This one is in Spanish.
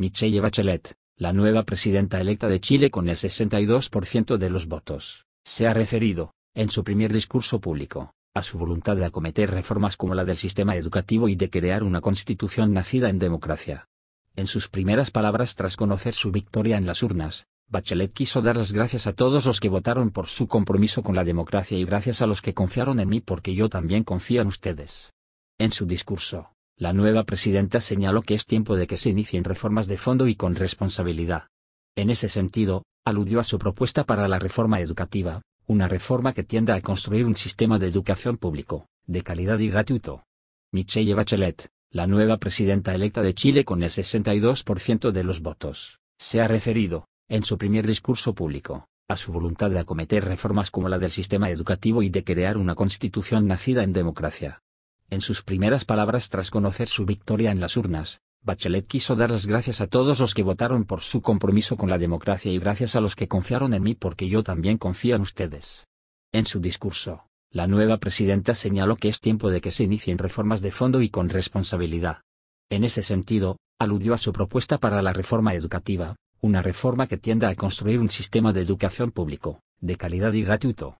Michelle Bachelet, la nueva presidenta electa de Chile con el 62% de los votos, se ha referido, en su primer discurso público, a su voluntad de acometer reformas como la del sistema educativo y de crear una constitución nacida en democracia. En sus primeras palabras tras conocer su victoria en las urnas, Bachelet quiso dar las gracias a todos los que votaron por su compromiso con la democracia y gracias a los que confiaron en mí porque yo también confío en ustedes. En su discurso, la nueva presidenta señaló que es tiempo de que se inicien reformas de fondo y con responsabilidad. En ese sentido, aludió a su propuesta para la reforma educativa, una reforma que tienda a construir un sistema de educación público, de calidad y gratuito. Michelle Bachelet, la nueva presidenta electa de Chile con el 62% de los votos, se ha referido, en su primer discurso público, a su voluntad de acometer reformas como la del sistema educativo y de crear una constitución nacida en democracia. En sus primeras palabras tras conocer su victoria en las urnas, Bachelet quiso dar las gracias a todos los que votaron por su compromiso con la democracia y gracias a los que confiaron en mí porque yo también confío en ustedes. En su discurso, la nueva presidenta señaló que es tiempo de que se inicien reformas de fondo y con responsabilidad. En ese sentido, aludió a su propuesta para la reforma educativa, una reforma que tienda a construir un sistema de educación público, de calidad y gratuito,